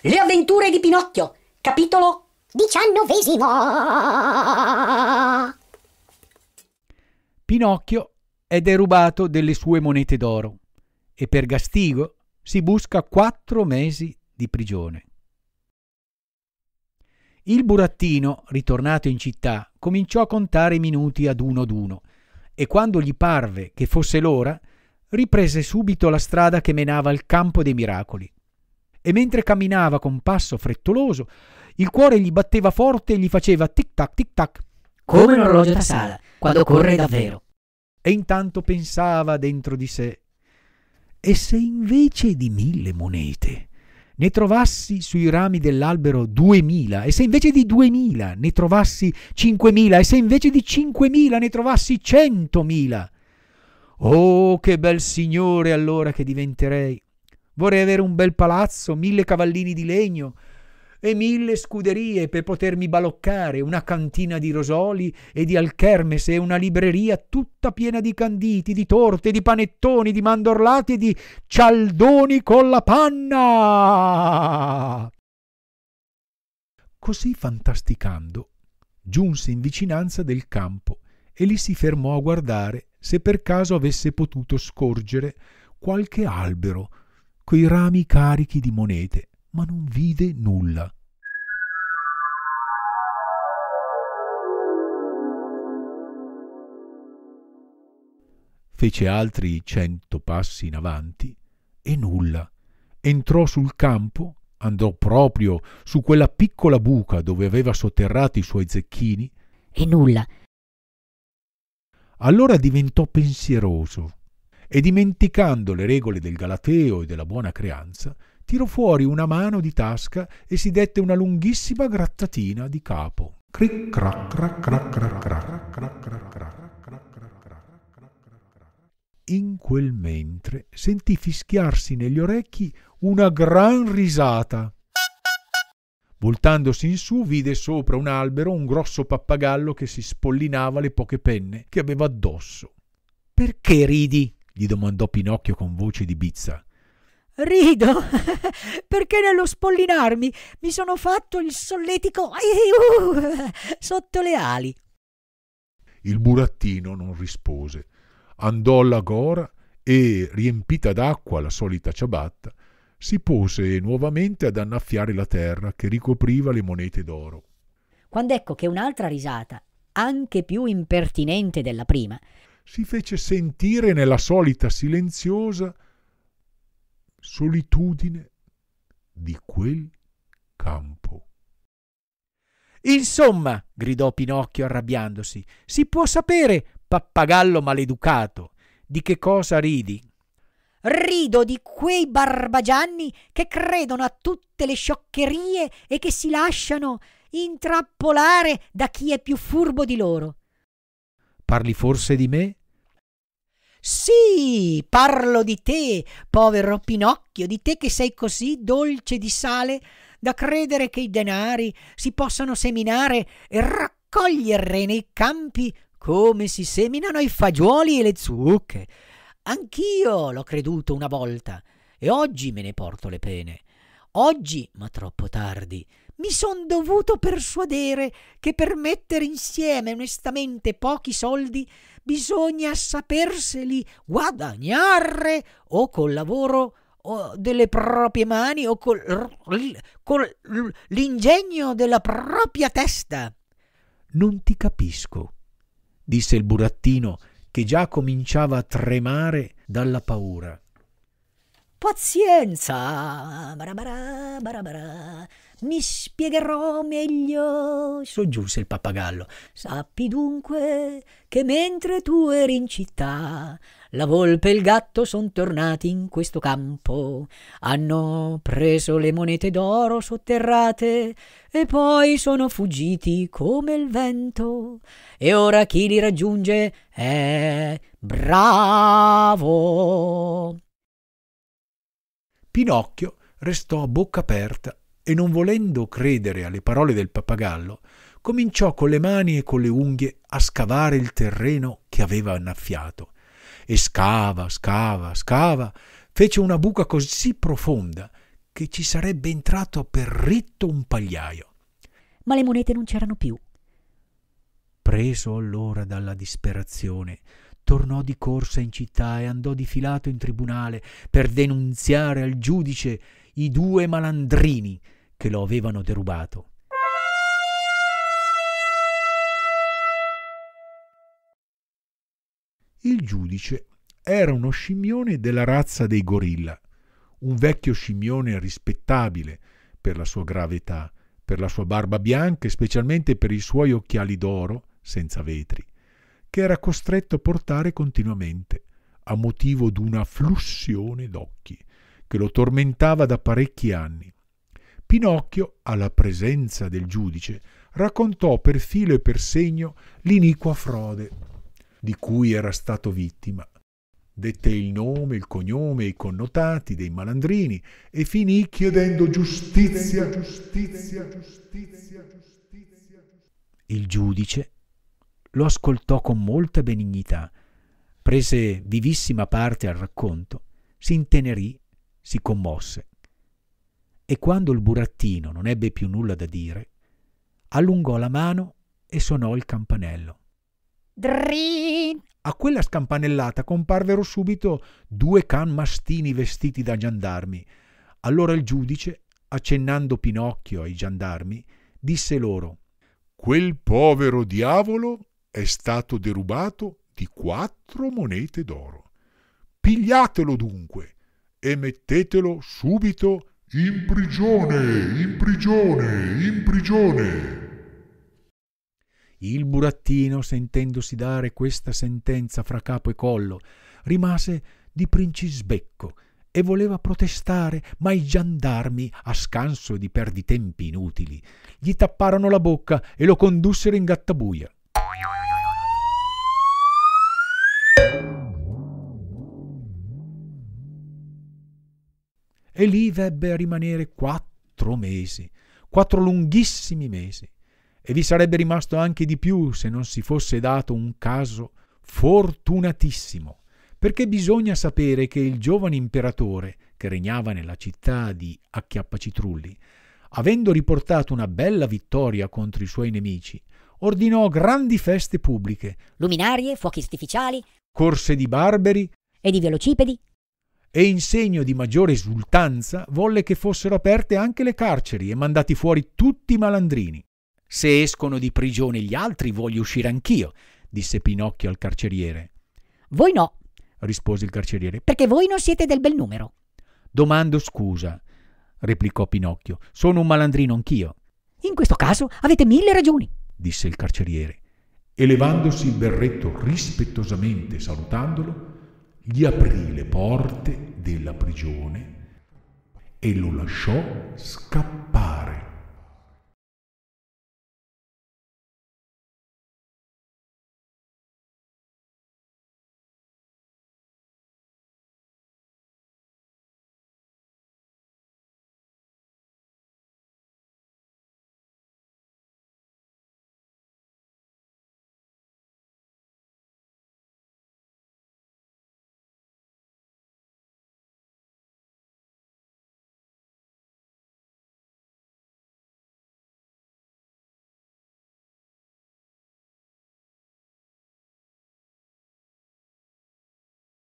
Le avventure di Pinocchio, capitolo diciannovesimo. Pinocchio è derubato delle sue monete d'oro e per gastigo si busca quattro mesi di prigione. Il burattino, ritornato in città, cominciò a contare i minuti ad uno ad uno e quando gli parve che fosse l'ora, riprese subito la strada che menava al campo dei miracoli e mentre camminava con passo frettoloso, il cuore gli batteva forte e gli faceva tic-tac, tic-tac. Come un orologio da sala, quando corre davvero. E intanto pensava dentro di sé. E se invece di mille monete ne trovassi sui rami dell'albero duemila, e se invece di duemila ne trovassi cinquemila, e se invece di cinquemila ne trovassi centomila? Oh, che bel signore allora che diventerei! Vorrei avere un bel palazzo, mille cavallini di legno e mille scuderie per potermi baloccare, una cantina di rosoli e di alchermes e una libreria tutta piena di canditi, di torte, di panettoni, di mandorlati e di cialdoni con la panna. Così fantasticando, giunse in vicinanza del campo e lì si fermò a guardare se per caso avesse potuto scorgere qualche albero coi rami carichi di monete, ma non vide nulla. Fece altri cento passi in avanti e nulla. Entrò sul campo, andò proprio su quella piccola buca dove aveva sotterrato i suoi zecchini e nulla. Allora diventò pensieroso e dimenticando le regole del Galateo e della buona creanza, tirò fuori una mano di tasca e si dette una lunghissima grattatina di capo. Cric crac crac crac crac crac crac crac crac in quel mentre sentì fischiarsi negli orecchi una gran risata. Voltandosi in su, vide sopra un albero un grosso pappagallo che si spollinava le poche penne che aveva addosso. Perché ridi? gli domandò Pinocchio con voce di bizza. Rido perché nello spollinarmi mi sono fatto il solletico aiuh, sotto le ali. Il burattino non rispose. Andò alla gora e, riempita d'acqua la solita ciabatta, si pose nuovamente ad annaffiare la terra che ricopriva le monete d'oro. Quando ecco che un'altra risata, anche più impertinente della prima, si fece sentire nella solita silenziosa solitudine di quel campo. Insomma, gridò Pinocchio arrabbiandosi, si può sapere, pappagallo maleducato, di che cosa ridi? Rido di quei barbagianni che credono a tutte le scioccherie e che si lasciano intrappolare da chi è più furbo di loro. Parli forse di me? Sì, parlo di te, povero Pinocchio, di te che sei così dolce di sale da credere che i denari si possano seminare e raccogliere nei campi come si seminano i fagioli e le zucche. Anch'io l'ho creduto una volta e oggi me ne porto le pene. Oggi, ma troppo tardi, mi son dovuto persuadere che per mettere insieme onestamente pochi soldi bisogna saperseli guadagnare o col lavoro o delle proprie mani o col, col l'ingegno della propria testa. Non ti capisco, disse il burattino che già cominciava a tremare dalla paura. Pazienza, barabara, barabara mi spiegherò meglio, soggiunse il pappagallo. Sappi dunque che mentre tu eri in città, la volpe e il gatto son tornati in questo campo. Hanno preso le monete d'oro sotterrate e poi sono fuggiti come il vento. E ora chi li raggiunge è bravo. Pinocchio restò a bocca aperta e non volendo credere alle parole del pappagallo, cominciò con le mani e con le unghie a scavare il terreno che aveva annaffiato. E scava, scava, scava, fece una buca così profonda che ci sarebbe entrato per ritto un pagliaio. Ma le monete non c'erano più. Preso allora dalla disperazione, tornò di corsa in città e andò di filato in tribunale per denunziare al giudice i due malandrini che lo avevano derubato. Il giudice era uno scimmione della razza dei gorilla, un vecchio scimmione rispettabile per la sua grave età, per la sua barba bianca e specialmente per i suoi occhiali d'oro senza vetri, che era costretto a portare continuamente, a motivo di una flussione d'occhi, che lo tormentava da parecchi anni. Pinocchio, alla presenza del giudice, raccontò per filo e per segno l'iniqua frode di cui era stato vittima. Dette il nome, il cognome e i connotati dei malandrini e finì chiedendo giustizia, giustizia, giustizia, giustizia. Il giudice lo ascoltò con molta benignità, prese vivissima parte al racconto, si intenerì, si commosse e quando il burattino non ebbe più nulla da dire, allungò la mano e suonò il campanello. Drin! A quella scampanellata comparvero subito due can mastini vestiti da giandarmi. Allora il giudice, accennando Pinocchio ai giandarmi, disse loro Quel povero diavolo è stato derubato di quattro monete d'oro. Pigliatelo dunque e mettetelo subito in prigione, in prigione, in prigione. Il burattino, sentendosi dare questa sentenza fra capo e collo, rimase di princisbecco e voleva protestare, ma i giandarmi, a scanso di perditempi inutili, gli tapparono la bocca e lo condussero in gattabuia. e lì a rimanere quattro mesi, quattro lunghissimi mesi. E vi sarebbe rimasto anche di più se non si fosse dato un caso fortunatissimo, perché bisogna sapere che il giovane imperatore che regnava nella città di Acchiappacitrulli, avendo riportato una bella vittoria contro i suoi nemici, ordinò grandi feste pubbliche, luminarie, fuochi artificiali, corse di barberi e di velocipedi e in segno di maggiore esultanza volle che fossero aperte anche le carceri e mandati fuori tutti i malandrini. Se escono di prigione gli altri, voglio uscire anch'io, disse Pinocchio al carceriere. Voi no, rispose il carceriere, perché voi non siete del bel numero. Domando scusa, replicò Pinocchio, sono un malandrino anch'io. In questo caso avete mille ragioni, disse il carceriere. E levandosi il berretto rispettosamente salutandolo, gli aprì le porte della prigione e lo lasciò scappare.